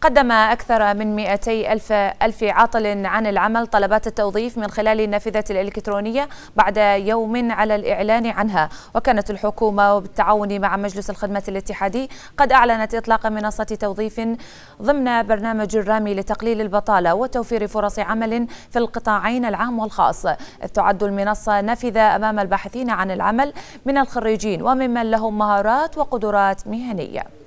قدم أكثر من 200 ألف, ألف عاطل عن العمل طلبات التوظيف من خلال النافذة الإلكترونية بعد يوم على الإعلان عنها وكانت الحكومة وبالتعاون مع مجلس الخدمة الاتحادي قد أعلنت إطلاق منصة توظيف ضمن برنامج الرامي لتقليل البطالة وتوفير فرص عمل في القطاعين العام والخاص إذ تعد المنصة نافذة أمام الباحثين عن العمل من الخريجين وممن لهم مهارات وقدرات مهنية